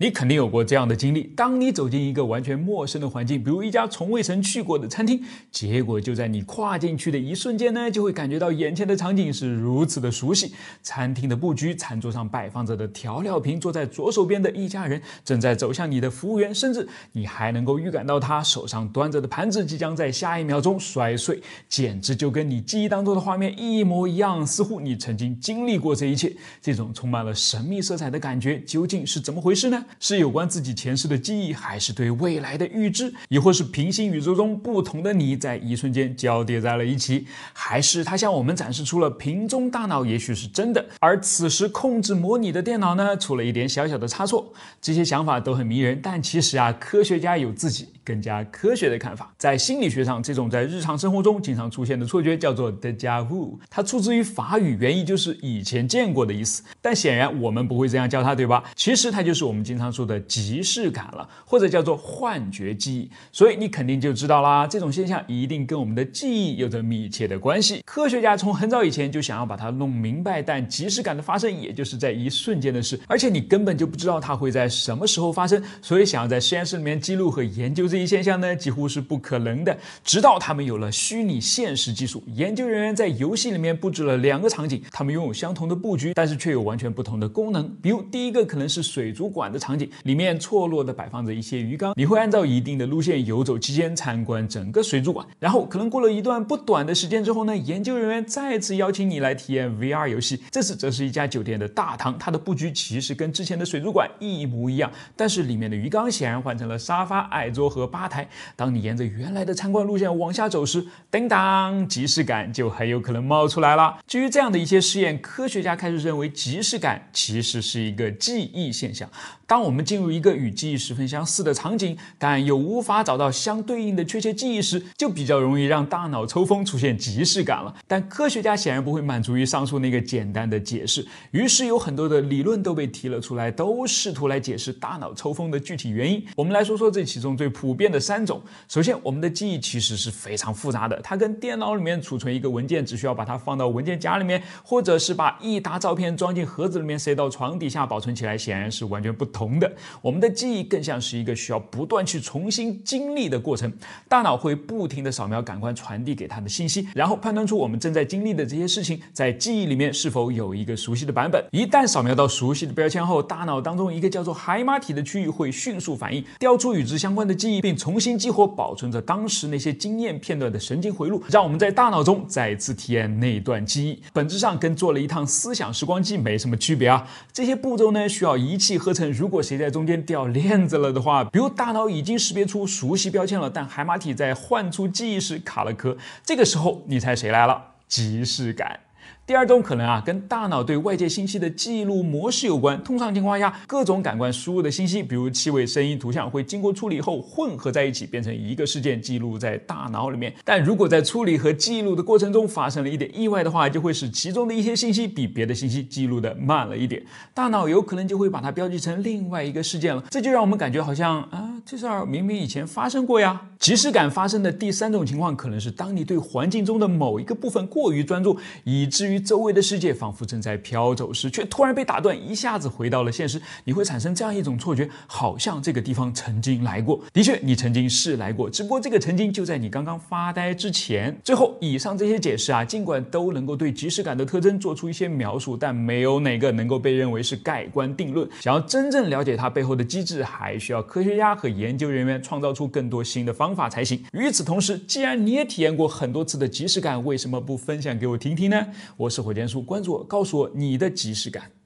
你肯定有过这样的经历：当你走进一个完全陌生的环境，比如一家从未曾去过的餐厅，结果就在你跨进去的一瞬间呢，就会感觉到眼前的场景是如此的熟悉。餐厅的布局，餐桌上摆放着的调料瓶，坐在左手边的一家人正在走向你的服务员，甚至你还能够预感到他手上端着的盘子即将在下一秒钟摔碎，简直就跟你记忆当中的画面一模一样，似乎你曾经经历过这一切。这种充满了神秘色彩的感觉究竟是怎么回事呢？是有关自己前世的记忆，还是对未来的预知，亦或是平行宇宙中不同的你在一瞬间交叠在了一起，还是他向我们展示出了瓶中大脑也许是真的，而此时控制模拟的电脑呢出了一点小小的差错。这些想法都很迷人，但其实啊，科学家有自己更加科学的看法。在心理学上，这种在日常生活中经常出现的错觉叫做 d e j a vu，它出自于法语，原意就是以前见过的意思，但显然我们不会这样叫它，对吧？其实它就是我们今。常说的即视感了，或者叫做幻觉记忆，所以你肯定就知道啦。这种现象一定跟我们的记忆有着密切的关系。科学家从很早以前就想要把它弄明白，但即视感的发生也就是在一瞬间的事，而且你根本就不知道它会在什么时候发生，所以想要在实验室里面记录和研究这一现象呢，几乎是不可能的。直到他们有了虚拟现实技术，研究人员在游戏里面布置了两个场景，他们拥有相同的布局，但是却有完全不同的功能。比如第一个可能是水族馆的场。场景里面错落的摆放着一些鱼缸，你会按照一定的路线游走，期间参观整个水族馆。然后可能过了一段不短的时间之后呢，研究人员再次邀请你来体验 VR 游戏，这次则是一家酒店的大堂，它的布局其实跟之前的水族馆一模一样，但是里面的鱼缸显然换成了沙发、矮桌和吧台。当你沿着原来的参观路线往下走时，叮当，即视感就很有可能冒出来了。基于这样的一些实验，科学家开始认为即视感其实是一个记忆现象。当当我们进入一个与记忆十分相似的场景，但又无法找到相对应的确切记忆时，就比较容易让大脑抽风出现即视感了。但科学家显然不会满足于上述那个简单的解释，于是有很多的理论都被提了出来，都试图来解释大脑抽风的具体原因。我们来说说这其中最普遍的三种。首先，我们的记忆其实是非常复杂的，它跟电脑里面储存一个文件只需要把它放到文件夹里面，或者是把一沓照片装进盒子里面塞到床底下保存起来，显然是完全不同。同的，我们的记忆更像是一个需要不断去重新经历的过程。大脑会不停的扫描感官传递给它的信息，然后判断出我们正在经历的这些事情在记忆里面是否有一个熟悉的版本。一旦扫描到熟悉的标签后，大脑当中一个叫做海马体的区域会迅速反应，调出与之相关的记忆，并重新激活保存着当时那些经验片段的神经回路，让我们在大脑中再次体验那段记忆。本质上跟做了一趟思想时光机没什么区别啊！这些步骤呢，需要一气呵成。如如果谁在中间掉链子了的话，比如大脑已经识别出熟悉标签了，但海马体在唤出记忆时卡了壳，这个时候你猜谁来了？即视感。第二种可能啊，跟大脑对外界信息的记录模式有关。通常情况下，各种感官输入的信息，比如气味、声音、图像，会经过处理后混合在一起，变成一个事件记录在大脑里面。但如果在处理和记录的过程中发生了一点意外的话，就会使其中的一些信息比别的信息记录的慢了一点，大脑有可能就会把它标记成另外一个事件了。这就让我们感觉好像啊，这事儿明明以前发生过呀。即时感发生的第三种情况可能是，当你对环境中的某一个部分过于专注，以至于周围的世界仿佛正在飘走时，却突然被打断，一下子回到了现实。你会产生这样一种错觉，好像这个地方曾经来过。的确，你曾经是来过，只不过这个曾经就在你刚刚发呆之前。最后，以上这些解释啊，尽管都能够对即时感的特征做出一些描述，但没有哪个能够被认为是盖棺定论。想要真正了解它背后的机制，还需要科学家和研究人员创造出更多新的方法才行。与此同时，既然你也体验过很多次的即视感，为什么不分享给我听听呢？我。我是火箭叔，关注我，告诉我你的即视感。